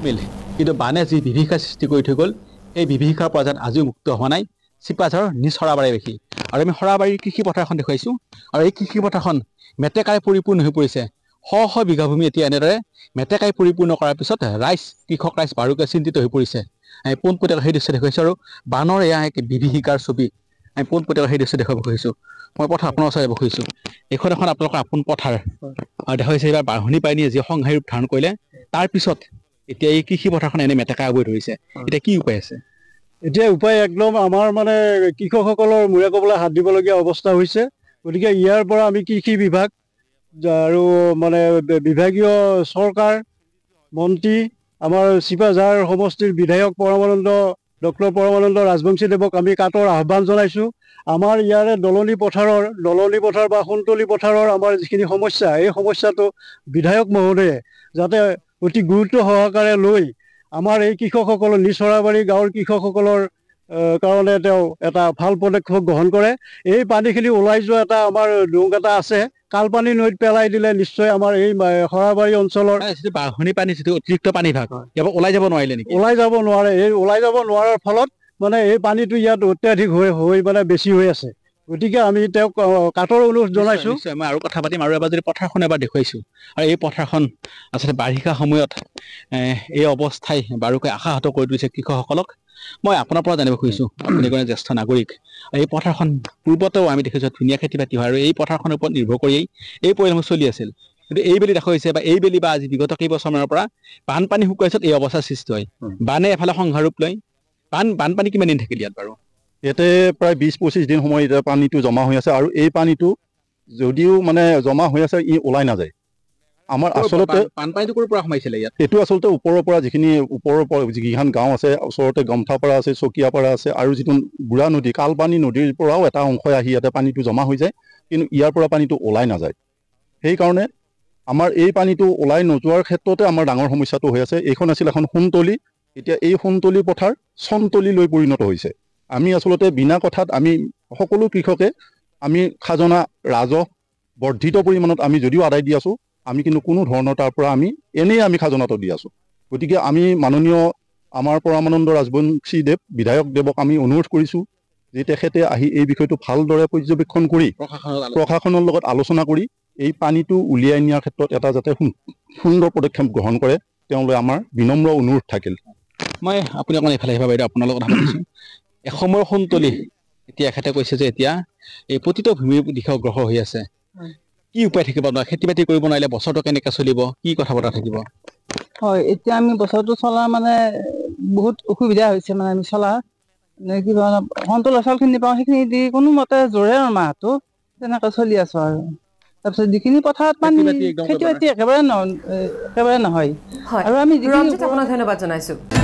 কমিলে কিন্তু বানে যি বিভীষিকা সৃষ্টি কৰি থৈ গ'ল সেই বিভীষিকাৰ পৰা যেন আজিও মুক্ত হোৱা নাই চিপাঝাৰৰ নিজ সৰাবাৰীবাসী আৰু আমি সৰাবাৰীৰ কৃষি কৃষিপথাৰখন দেখুৱাইছোঁ আৰু এই কৃষি পথাৰখন মেটেকাই পৰিপূৰ্ণ হৈ পৰিছে শ শ বিঘা ভূমি এতিয়া এনেদৰে মেটেকাই পৰিপূৰ্ণ কৰাৰ পিছত ৰাইজ কৃষক ৰাইজ বাৰুকে চিন্তিত হৈ পৰিছে আমি পোনপটীয়াকৈ সেই দৃশ্য দেখুৱাইছোঁ আৰু বানৰ এয়া এক বিভীষিকাৰ ছবি আমি পোনপটীয়াকৈ সেই দৃশ্য দেখুৱাব খুজিছোঁ মই পথাৰ আপোনাৰ ওচৰত দেখুৱাব খুজিছোঁ এইখন এখন আপোনালোকৰ আপোন পথাৰ দেখুৱাইছে এইবাৰ বাঢ়নী পাইনীয়ে যি সংহাৰী ৰূপ ধাৰণ কৰিলে তাৰপিছত এতিয়া এই কৃষি পথাৰখন এনে মেটেকা আৱৰি ধৰিছে এতিয়া কি উপায় আছে এতিয়া উপায় একদম আমাৰ মানে কৃষকসকলৰ মূৰে ক'বলৈ হাত দিবলগীয়া অৱস্থা হৈছে গতিকে ইয়াৰ পৰা আমি কৃষি বিভাগ আৰু মানে বিভাগীয় চৰকাৰ মন্ত্ৰী আমাৰ চিপাঝাৰ সমষ্টিৰ বিধায়ক পৰমানন্দ ডক্টৰ পৰমানন্দ ৰাজবংশীদেৱক আমি কাটৰ আহ্বান জনাইছোঁ আমাৰ ইয়াৰে দলনি পথাৰৰ দলনি পথাৰ বা সোণতলি পথাৰৰ আমাৰ যিখিনি সমস্যা এই সমস্যাটো বিধায়ক মহোদয়ে যাতে অতি গুৰুত্ব সহকাৰে লৈ আমাৰ এই কৃষকসকলৰ কৃষকস গাঁৱৰ কৃষকসকলৰ কাৰণে তেওঁ এটা ভাল পদক্ষেপ গ্ৰহণ কৰে এই পানীখিনি ওলাই যোৱা এটা আমাৰ ডোঙ এটা আছে কালপানী নৈত পেলাই দিলে নিশ্চয় আমাৰ এই সৰাবাড়ি অঞ্চলেৰ বাহনী পানি অতিৰিক্ত পানি ভাগ ওলাই যাব নোৱাৰিলে নেকি ওলাই যাব নোৱাৰে এই ওলাই যাব নোৱাৰাৰ ফলত মানে এই পানীটো ইয়াত অত্যাধিক হৈ হয়ে মানে বেছি হৈ আছে গতিকে আমি তেওঁক কাটৰ অনুৰোধ জনাইছো মই আৰু কথা পাতিম আৰু এবাৰ যদি পথাৰখন এবাৰ দেখুৱাইছো আৰু এই পথাৰখন আচলতে বাৰিষা সময়ত এই অৱস্থাই বাৰুকৈ আশাহত কৰি তুলিছে কৃষকসকলক মই আপোনাৰ পৰা জানিব খুজিছো আপুনি এজন জ্যেষ্ঠ নাগৰিক এই পথাৰখন পূৰ্বতেও আমি দেখিছোঁ ধুনীয়া খেতি বাতি হয় আৰু এই পথাৰখনৰ ওপৰত নিৰ্ভৰ কৰিয়েই এই পৰিয়ালসমূহ চলি আছিল কিন্তু এইবেলি দেখুৱাইছে বা এইবেলি বা আজি বিগত কেইবছৰমানৰ পৰা বানপানী শুকুৱাইছত এই অৱস্থাৰ সৃষ্টি হয় বানে এফালে সংঘাৰূপ লয় বান বানপানী কিমান দিন থাকিল ইয়াত বাৰু ইয়াতে প্ৰায় বিছ পঁচিছ দিন সময় এতিয়া পানীটো জমা হৈ আছে আৰু এই পানীটো যদিও মানে জমা হৈ আছে ই ওলাই নাযায় আমাৰ আচলতে এইটো আচলতে ওপৰৰ পৰা যিখিনি ওপৰৰ পৰা যিখন গাঁও আছে ওচৰতে গমঠাপাৰা আছে চকীয়াপাৰা আছে আৰু যিটো বুঢ়া নদী কালপানী নদীৰ পৰাও এটা অংশই আহি ইয়াতে পানীটো জমা হৈ যায় কিন্তু ইয়াৰ পৰা পানীটো ওলাই নাযায় সেইকাৰণে আমাৰ এই পানীটো ওলাই নোযোৱাৰ ক্ষেত্ৰতে আমাৰ ডাঙৰ সমস্যাটো হৈ আছে এইখন আছিল এখন সোণতলী এতিয়া এই সোণতলী পথাৰ চনতলীলৈ পৰিণত হৈছে আমি আচলতে বিনা কথাত আমি সকলো কৃষকে আমি খাজনা ৰাজহ বৰ্ধিত পৰিমাণত আমি যদিও আদায় দি আছো আমি কিন্তু কোনো ধৰণৰ তাৰ পৰা আমি এনেই আমি খাজনাটো দি আছো গতিকে আমি মাননীয় আমাৰ পৰমানন্দ ৰাজবংশী দেৱ বিধায়ক দেৱক আমি অনুৰোধ কৰিছো যে তেখেতে আহি এই বিষয়টো ভালদৰে পৰ্যবেক্ষণ কৰি প্ৰশাসনৰ লগত আলোচনা কৰি এই পানীটো উলিয়াই নিয়াৰ ক্ষেত্ৰত এটা যাতে সুন্দৰ পদক্ষেপ গ্ৰহণ কৰে তেওঁলৈ আমাৰ বিনম্ৰ অনুৰোধ থাকিল মই আপুনি অকণমান এইফালে আহিব বাইদেউ আপোনাৰ লগত এসময়ৰ সন্তলি এতিয়া এখেতে কৈছে যে এতিয়া এই প্ৰতিটো ভূমিৰ দিশৰ গ্ৰহ হৈ আছে কি উপায় থাকিব নোৱাৰে খেতি বাতি কৰিব নোৱাৰিলে বছৰটো কেনেকে চলিব কি কথা বতৰা থাকিব হয় এতিয়া আমি বছৰটো চলা মানে বহুত অসুবিধা হৈছে মানে আমি চলা কি সন্তল অচলখিনি পাওঁ সেইখিনি দি কোনো মতে জোৰে আৰু মাহটো তেনেকে চলি আছো আৰু তাৰপিছত যিখিনি পথাৰত পানী খেতি বাতি একেবাৰে একেবাৰে নহয় আৰু আমি ধন্যবাদ জনাইছো